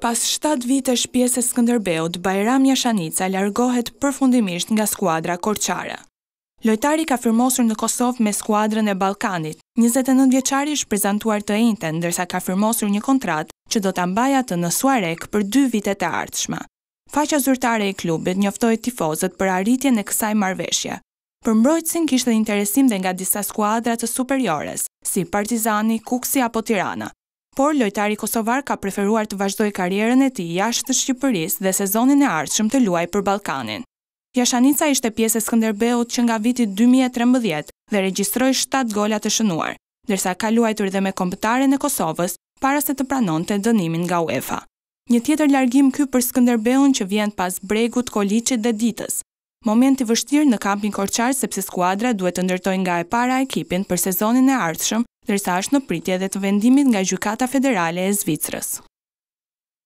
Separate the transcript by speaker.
Speaker 1: Pas 7 vite shpjese Skënderbeut, Bajram Jashanica largohet përfundimisht nga skuadra Korqara. Lojtari ka firmosur në Kosovë me skuadrën e Balkanit, 29 vjeqari është prezentuar të einten, ndërsa ka firmosur një kontrat që do të ambajat të në Suarek për 2 vitet e ardhshma. Faqa zyrtare e klubit njoftoj tifozët për arritje në kësaj marveshje. Për mbrojtësin kishtë interesim dhe nga disa skuadrat të superiores, si Partizani, Kuksi apo Tirana, por lojtari Kosovar ka preferuar të vazhdoj karierën e ti jashtë të Shqipëris dhe sezonin e ardhshëm të luaj për Balkanin. Jashanica ishte pjesë e Skënderbeut që nga vitit 2013 dhe regjistroj 7 gollat të shënuar, dërsa ka luajtur rrëdhe me kompëtare në Kosovës para se të pranon të dënimin nga UEFA. Një tjetër largim ky për Skënderbeun që vjen pas bregut, kolicit dhe ditës. Moment i vështirë në kampin korqarë sepse skuadra duhet të ndërtoj nga e para ekipin për sezonin e ardhshëm dërsa është në pritje dhe të vendimit nga Gjukata Federale e Zvicrës.